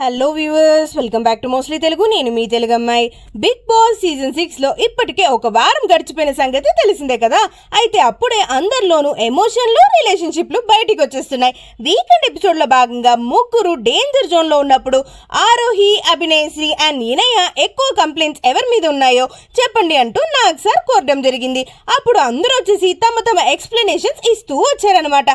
hello viewers welcome back to mostly Telugu నేను మీ తెలుగు అమ్మాయి బిగ్ బాస్ సీజన్ సిక్స్లో ఇప్పటికే ఒక వారం గడిచిపోయిన సంగతి తెలిసిందే కదా అయితే అప్పుడే అందరిలోనూ ఎమోషన్లు రిలేషన్షిప్లు బయటికి వచ్చేస్తున్నాయి వీకెండ్ ఎపిసోడ్లో భాగంగా ముగ్గురు డేంజర్ జోన్లో ఉన్నప్పుడు ఆరోహి అభినయ్ శ్రీ అండ్ ఇనయ ఎక్కువ కంప్లైంట్స్ ఎవరి మీద ఉన్నాయో చెప్పండి అంటూ నాకు సార్ కోరడం జరిగింది అప్పుడు అందరూ వచ్చేసి తమ తమ ఎక్స్ప్లెనేషన్స్ ఇస్తూ వచ్చారనమాట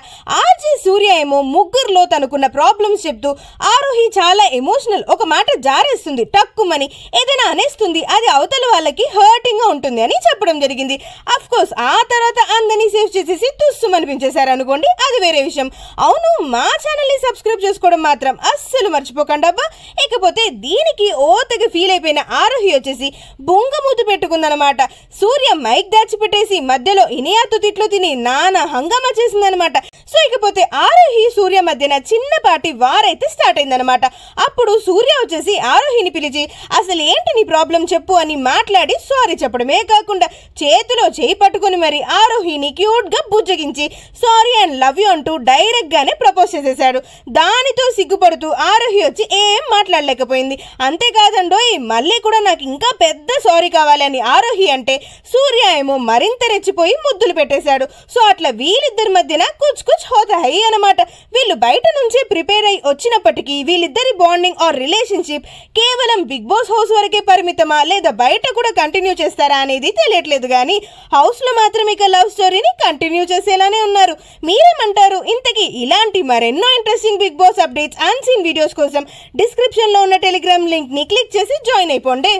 ఆర్జీ సూర్య ఏమో ముగ్గురులో తనకున్న ప్రాబ్లమ్స్ చెప్తూ ఆరోహి చాలా ఎమోషనల్ ఒక మాట జారేస్తుంది టక్కుమని ఏదైనా అనేస్తుంది అది అవతల వాళ్ళకి హర్టింగ్గా ఉంటుంది అని చెప్పడం జరిగింది అఫ్ కోర్స్ ఆ తర్వాత అందరినీ సేవ్ చేసేసి తుస్సు అనిపించేశారు అనుకోండి అది వేరే విషయం అవును మా ఛానల్ని సబ్స్క్రైబ్ చేసుకోవడం మాత్రం అస్సలు మర్చిపోకండి అబ్బా ఇకపోతే దీనికి ఓతకి ఫీల్ అయిపోయిన ఆరోహి వచ్చేసి బొంగ మూతి పెట్టుకుందనమాట సూర్య మైక్ దాచిపెట్టేసి మధ్యలో ఇనియాతు తిట్లు తిని నానా హంగామా చేసిందనమాట సో ఇకపోతే ఆరోహి సూర్య మధ్యన చిన్నపాటి వారైతే స్టార్ట్ అయిందనమాట అప్పుడు సూర్య వచ్చేసి ఆరోహిని పిలిచి అసలు ఏంటి నీ ప్రాబ్లం చెప్పు అని మాట్లాడి సారీ చెప్పడమే కాకుండా చేతిలో చేయి పట్టుకుని మరి ఆరోహిని క్యూట్గా బుజ్జగించి సారీ అండ్ లవ్ యూ అంటూ డైరెక్ట్గానే ప్రపోజ్ చేసేశాడు దానితో సిగ్గుపడుతూ ఆరోహి వచ్చి ఏం మాట్లాడలేకపోయింది ఈ మళ్ళీ కూడా నాకు ఇంకా పెద్ద సారీ కావాలని ఆరోహి అంటే సూర్య ఏమో మరింత రెచ్చిపోయి ముద్దులు పెట్టేశాడు సో అట్లా వీళ్ళిద్దరి మధ్యన కుచ్చుకుచ్చు హ్యూజ్ హోదా అనమాట వీళ్ళు బయట నుంచే ప్రిపేర్ అయి వచ్చినప్పటికీ వీళ్ళిద్దరి బాండింగ్ ఆర్ రిలేషన్షిప్ కేవలం బిగ్ బాస్ హౌస్ వరకే పరిమితమా లేదా బయట కూడా కంటిన్యూ చేస్తారా అనేది తెలియట్లేదు కానీ హౌస్లో మాత్రం ఇక లవ్ స్టోరీని కంటిన్యూ చేసేలానే ఉన్నారు మీరేమంటారు ఇంతకీ ఇలాంటి మరెన్నో interesting Bigg Boss updates unseen videos కోసం డిస్క్రిప్షన్లో ఉన్న టెలిగ్రామ్ లింక్ని క్లిక్ చేసి జాయిన్ అయిపోండి